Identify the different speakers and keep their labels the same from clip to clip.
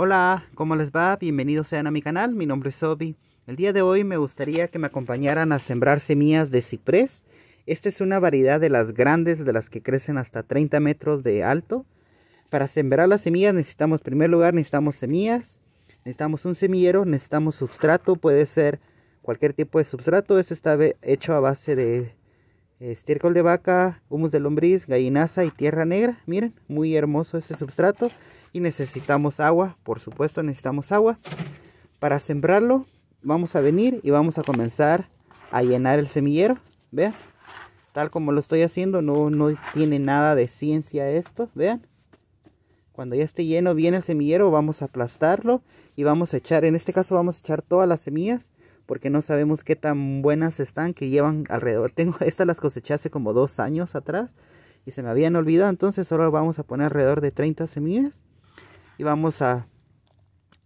Speaker 1: Hola, ¿cómo les va? Bienvenidos sean a mi canal, mi nombre es Sobi. El día de hoy me gustaría que me acompañaran a sembrar semillas de ciprés. Esta es una variedad de las grandes, de las que crecen hasta 30 metros de alto. Para sembrar las semillas necesitamos, en primer lugar, necesitamos semillas, necesitamos un semillero, necesitamos substrato, puede ser cualquier tipo de substrato. Este está hecho a base de estiércol de vaca, humus de lombriz, gallinaza y tierra negra. Miren, muy hermoso este substrato y necesitamos agua, por supuesto necesitamos agua. Para sembrarlo vamos a venir y vamos a comenzar a llenar el semillero, vean. Tal como lo estoy haciendo, no, no tiene nada de ciencia esto, vean. Cuando ya esté lleno bien el semillero, vamos a aplastarlo y vamos a echar, en este caso vamos a echar todas las semillas porque no sabemos qué tan buenas están que llevan alrededor. Tengo estas las coseché hace como dos años atrás y se me habían olvidado, entonces ahora vamos a poner alrededor de 30 semillas y vamos a,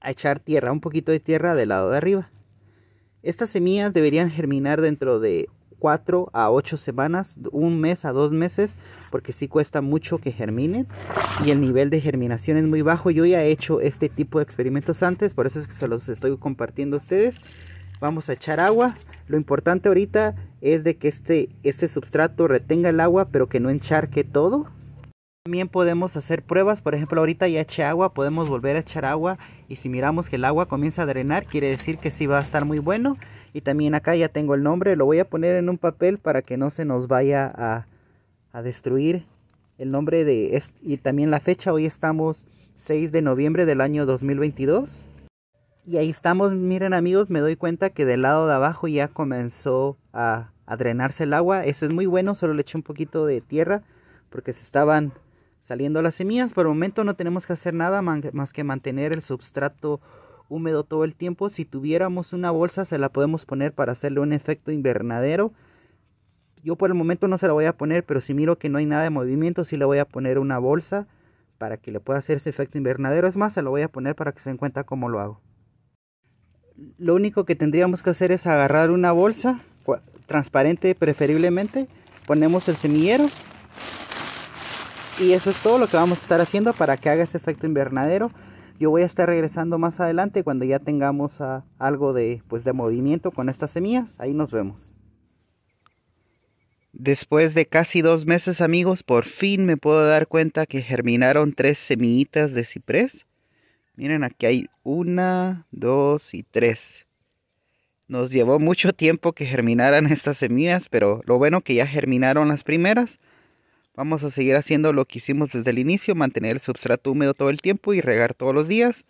Speaker 1: echar tierra, un poquito de tierra del lado de arriba. Estas semillas deberían germinar dentro de 4 a 8 semanas, un mes a dos meses, porque sí cuesta mucho que germinen y el nivel de germinación es muy bajo. Yo ya he hecho este tipo de experimentos antes, por eso es que se los estoy compartiendo a ustedes. Vamos a echar agua. Lo importante ahorita es de que este, este substrato retenga el agua, pero que no encharque todo. También podemos hacer pruebas, por ejemplo ahorita ya eché agua, podemos volver a echar agua y si miramos que el agua comienza a drenar quiere decir que sí va a estar muy bueno y también acá ya tengo el nombre, lo voy a poner en un papel para que no se nos vaya a, destruir el nombre de y también la fecha, hoy estamos 6 de noviembre del año 2022 y ahí estamos, miren amigos, me doy cuenta que del lado de abajo ya comenzó a drenarse el agua, eso es muy bueno, solo le eché un poquito de tierra porque se estaban saliendo las semillas. Por el momento no tenemos que hacer nada más que mantener el substrato húmedo todo el tiempo. Si tuviéramos una bolsa se la podemos poner para hacerle un efecto invernadero. Yo por el momento no se la voy a poner, pero si miro que no hay nada de movimiento, sí le voy a poner una bolsa para que le pueda hacer ese efecto invernadero. Es más, se lo voy a poner para que se den cuenta cómo lo hago. Lo único que tendríamos que hacer es agarrar una bolsa transparente preferiblemente. Ponemos el semillero y eso es todo lo que vamos a estar haciendo para que haga ese efecto invernadero. Yo voy a estar regresando más adelante cuando ya tengamos ah, algo de, pues, de movimiento con estas semillas. Ahí nos vemos. Después de casi dos meses amigos, por fin me puedo dar cuenta que germinaron tres semillitas de ciprés. Miren, aquí hay una, dos y tres. Nos llevó mucho tiempo que germinaran estas semillas, pero lo bueno que ya germinaron las primeras. Vamos a seguir haciendo lo que hicimos desde el inicio, mantener el substrato húmedo todo el tiempo y regar todos los días.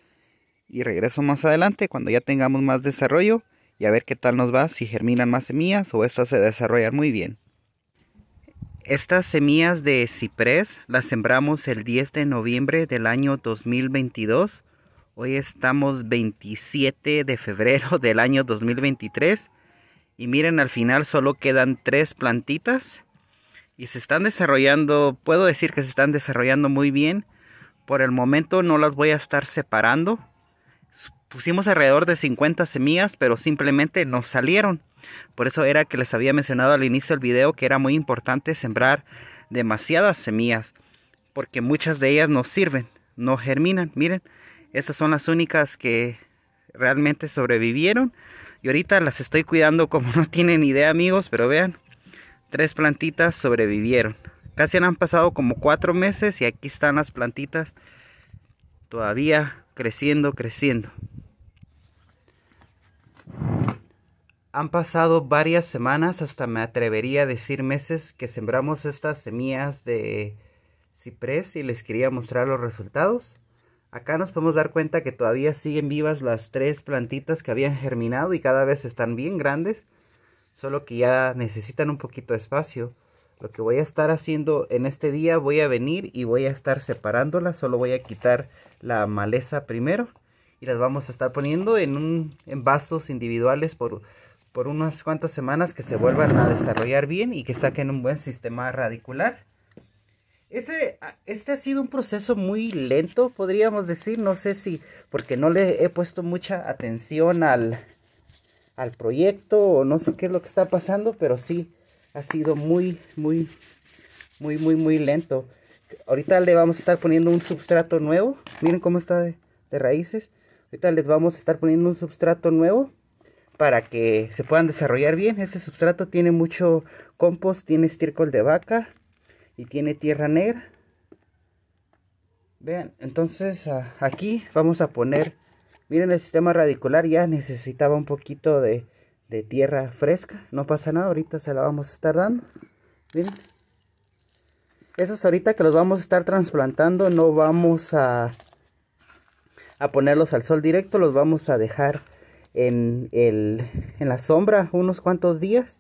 Speaker 1: Y regreso más adelante cuando ya tengamos más desarrollo y a ver qué tal nos va, si germinan más semillas o estas se desarrollan muy bien. Estas semillas de ciprés las sembramos el 10 de noviembre del año 2022. Hoy estamos 27 de febrero del año 2023. Y miren, al final solo quedan tres plantitas y se están desarrollando, puedo decir que se están desarrollando muy bien. Por el momento no las voy a estar separando. Pusimos alrededor de 50 semillas, pero simplemente no salieron. Por eso era que les había mencionado al inicio del video que era muy importante sembrar demasiadas semillas, porque muchas de ellas no sirven, no germinan. Miren, estas son las únicas que realmente sobrevivieron. Y ahorita las estoy cuidando como no tienen idea amigos, pero vean, Tres plantitas sobrevivieron. Casi han pasado como cuatro meses y aquí están las plantitas todavía creciendo, creciendo. Han pasado varias semanas, hasta me atrevería a decir meses, que sembramos estas semillas de ciprés y les quería mostrar los resultados. Acá nos podemos dar cuenta que todavía siguen vivas las tres plantitas que habían germinado y cada vez están bien grandes solo que ya necesitan un poquito de espacio. Lo que voy a estar haciendo en este día, voy a venir y voy a estar separándolas, solo voy a quitar la maleza primero y las vamos a estar poniendo en, en vasos individuales por, por unas cuantas semanas que se vuelvan a desarrollar bien y que saquen un buen sistema radicular. Ah, este, ha sido un proceso muy lento, podríamos decir. No sé si porque no le he puesto mucha atención al, al proyecto o no sé qué es lo que está pasando, pero sí ha sido muy, muy, muy, muy, muy lento. Ahorita le vamos a estar poniendo un substrato nuevo. Miren cómo está de, raíces. Ahorita les vamos a estar poniendo un substrato nuevo para que se puedan desarrollar bien. ese substrato tiene mucho compost, tiene estiércol de vaca y tiene tierra negra. Vean, entonces aquí vamos a poner Miren, el sistema radicular ya necesitaba un poquito de, tierra fresca. No pasa nada, ahorita se la vamos a estar dando. Miren. Esas ahorita que los vamos a estar trasplantando no vamos a, a ponerlos al sol directo. Los vamos a dejar en, en la sombra unos cuantos días.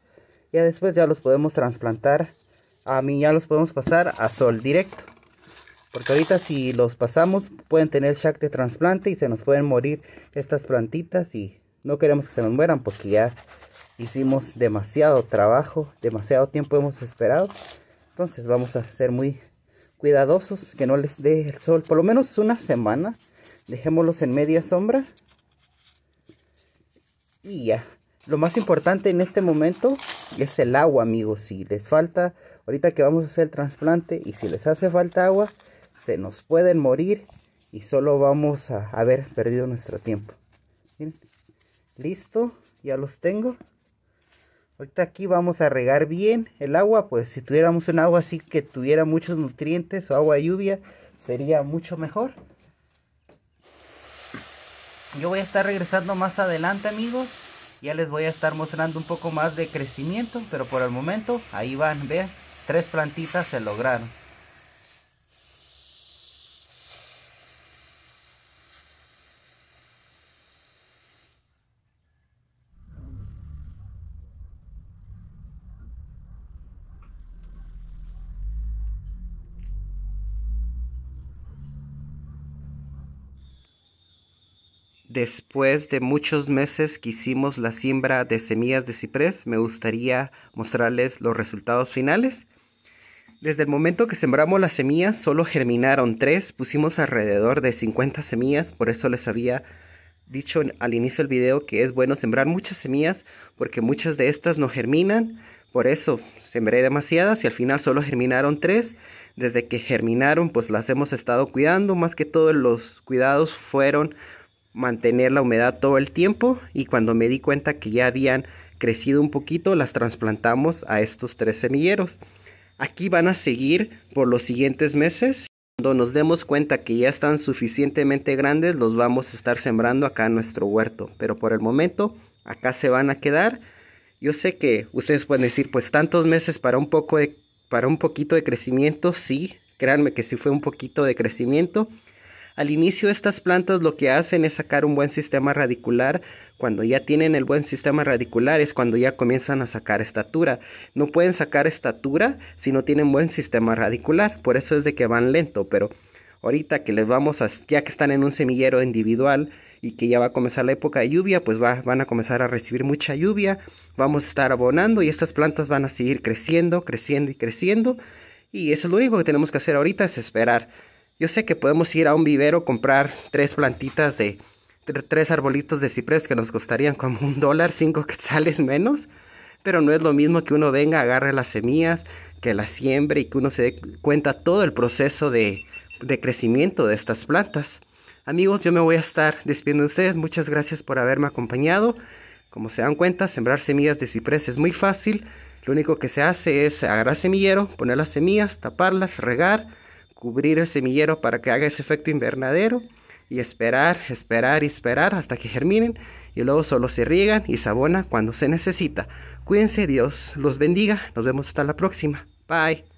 Speaker 1: Ya después ya los podemos trasplantar. A mí ya los podemos pasar a sol directo. Porque ahorita si los pasamos pueden tener shock de trasplante y se nos pueden morir estas plantitas y no queremos que se nos mueran porque ya hicimos demasiado trabajo, demasiado tiempo hemos esperado. Entonces vamos a ser muy cuidadosos, que no les dé el sol, por lo menos una semana. Dejémoslos en media sombra. Y ya. Lo más importante en este momento es el agua, amigos. Si les falta, ahorita que vamos a hacer el trasplante y si les hace falta agua, se nos pueden morir y solo vamos a haber perdido nuestro tiempo. listo, ya los tengo. Ahorita aquí vamos a regar bien el agua, pues si tuviéramos un agua así que tuviera muchos nutrientes o agua de lluvia, sería mucho mejor. Yo voy a estar regresando más adelante amigos, ya les voy a estar mostrando un poco más de crecimiento, pero por el momento ahí van, vean, tres plantitas se lograron. Después de muchos meses que hicimos la siembra de semillas de ciprés, me gustaría mostrarles los resultados finales. Desde el momento que sembramos las semillas, solo germinaron tres, pusimos alrededor de 50 semillas, por eso les había dicho al inicio del video que es bueno sembrar muchas semillas porque muchas de estas no germinan. Por eso sembré demasiadas y al final solo germinaron tres. Desde que germinaron pues las hemos estado cuidando. Más que todo los cuidados fueron mantener la humedad todo el tiempo y cuando me di cuenta que ya habían crecido un poquito, las transplantamos a estos tres semilleros. Aquí van a seguir por los siguientes meses. Cuando nos demos cuenta que ya están suficientemente grandes, los vamos a estar sembrando acá en nuestro huerto. Pero por el momento, acá se van a quedar. Yo sé que ustedes pueden decir, pues tantos meses para un poco de, para un poquito de crecimiento, sí, créanme que sí fue un poquito de crecimiento, al inicio estas plantas lo que hacen es sacar un buen sistema radicular. Cuando ya tienen el buen sistema radicular es cuando ya comienzan a sacar estatura. No pueden sacar estatura si no tienen buen sistema radicular. Por eso es de que van lento, pero ahorita que les vamos a, ya que están en un semillero individual y que ya va a comenzar la época de lluvia, pues van a comenzar a recibir mucha lluvia, vamos a estar abonando y estas plantas van a seguir creciendo, creciendo y creciendo. Y eso es lo único que tenemos que hacer ahorita, es esperar. Yo sé que podemos ir a un vivero, comprar tres plantitas de tres, arbolitos de ciprés que nos costarían como un dólar, cinco quetzales menos, pero no es lo mismo que uno venga, agarre las semillas, que las siembre y que uno se dé cuenta todo el proceso de, de crecimiento de estas plantas. Amigos, yo me voy a estar despidiendo de ustedes. Muchas gracias por haberme acompañado. Como se dan cuenta, sembrar semillas de ciprés es muy fácil. Lo único que se hace es agarrar semillero, poner las semillas, taparlas, regar cubrir el semillero para que haga ese efecto invernadero y esperar, esperar y esperar hasta que germinen y luego solo se riegan y se cuando se necesita. Cuídense, Dios los bendiga, nos vemos hasta la próxima. Bye.